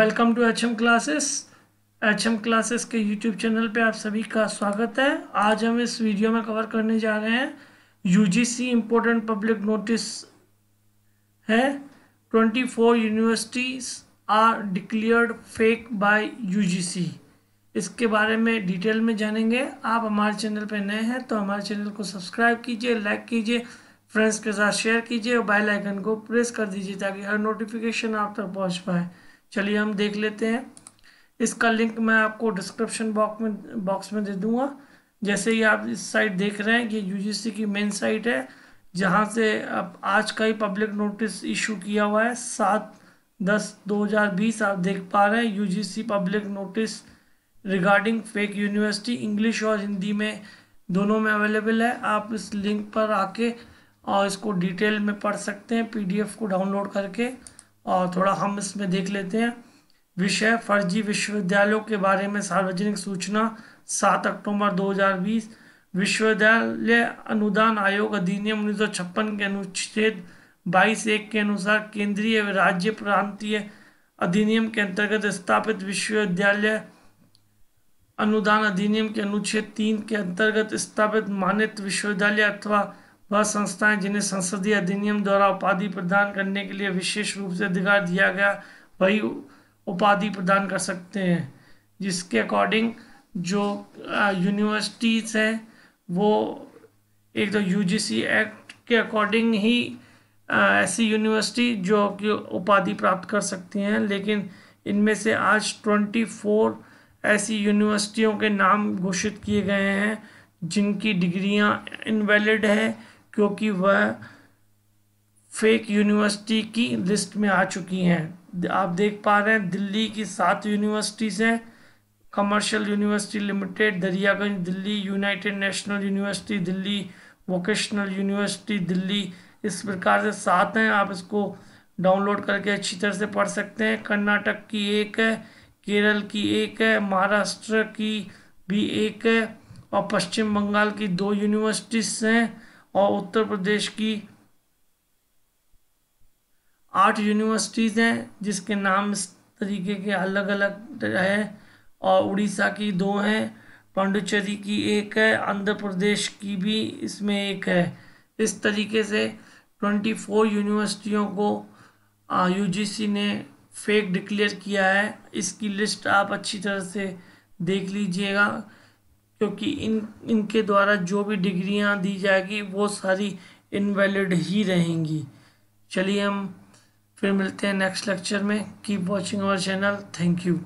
welcome to H M classes H M classes के YouTube channel पे आप सभी का स्वागत है आज हम इस वीडियो में कवर करने जा रहे हैं U G C important public notice है twenty four universities are declared fake by U G C इसके बारे में डिटेल में जानेंगे आप हमारे चैनल पर नए हैं तो हमारे चैनल को सब्सक्राइब कीजिए लाइक कीजिए फ्रेंड्स के साथ शेयर कीजिए और बेल आइकन को प्रेस कर दीजिए ताकि हर नोटिफिकेशन आप तक पहुंच पाए चलिए हम देख लेते हैं इसका लिंक मैं आपको डिस्क्रिप्शन बॉक्स में बॉक्स में दे दूंगा जैसे ही आप इस साइट देख रहे हैं कि यूजीसी की मेन साइट है जहां से अब आज का ही पब्लिक नोटिस इशू किया हुआ है सात दस बीस आप देख पा रहे हैं U public notice regarding fake university English और हिंदी में दोनों में अवेलेबल है आप इस लिंक पर आके और इसको डिटेल में पढ़ सकते हैं पीडीएफ को डाउनलोड करके और थोड़ा हम इसमें देख लेते हैं विषय फर्जी विश्वविद्यालयों के बारे में सार्वजनिक सूचना सात अक्टूबर 2020 विश्वविद्यालय अनुदान आयोग अधिनियम उन्नीस के अनुच्छेद बाईस एक के अनुसार केंद्रीय राज्य प्रांतीय अधिनियम के अंतर्गत स्थापित विश्वविद्यालय अनुदान अधिनियम के अनुच्छेद तीन के अंतर्गत स्थापित मानित विश्वविद्यालय अथवा वह संस्थाएं जिन्हें संसदीय अधिनियम द्वारा उपाधि प्रदान करने के लिए विशेष रूप से अधिकार दिया गया वही उपाधि प्रदान कर सकते हैं जिसके अकॉर्डिंग जो यूनिवर्सिटीज़ हैं वो एक तो यू एक्ट के अकॉर्डिंग ही आ, ऐसी यूनिवर्सिटी जो कि उपाधि प्राप्त कर सकती हैं लेकिन इनमें से आज ट्वेंटी फोर ऐसी यूनिवर्सिटियों के नाम घोषित किए गए हैं जिनकी डिग्रियां इनवैलिड है क्योंकि वह फेक यूनिवर्सिटी की लिस्ट में आ चुकी हैं आप देख पा रहे हैं दिल्ली की सात यूनिवर्सिटीज़ हैं commercial university limited Daryaganj Delhi united national university Delhi vocational university Delhi इस प्रकार से सात हैं आप इसको डाउनलोड करके अच्छी तरह से पढ़ सकते हैं कर्नाटक की एक है केरल की एक है महाराष्ट्र की भी एक है और पश्चिम बंगाल की दो यूनिवर्सिटीज़ हैं और उत्तर प्रदेश की आठ यूनिवर्सिटीज़ हैं जिसके नाम इस तरीके के अलग अलग है और उड़ीसा की दो हैं पांडुचेरी की एक है आंध्र प्रदेश की भी इसमें एक है इस तरीके से ट्वेंटी फोर यूनिवर्सिटियों को यूजीसी ने फेक डिक्लेयर किया है इसकी लिस्ट आप अच्छी तरह से देख लीजिएगा क्योंकि इन इनके द्वारा जो भी डिग्रियां दी जाएगी वो सारी इनवैलिड ही रहेंगी चलिए हम फिर मिलते हैं नेक्स्ट लेक्चर में keep watching our channel thank you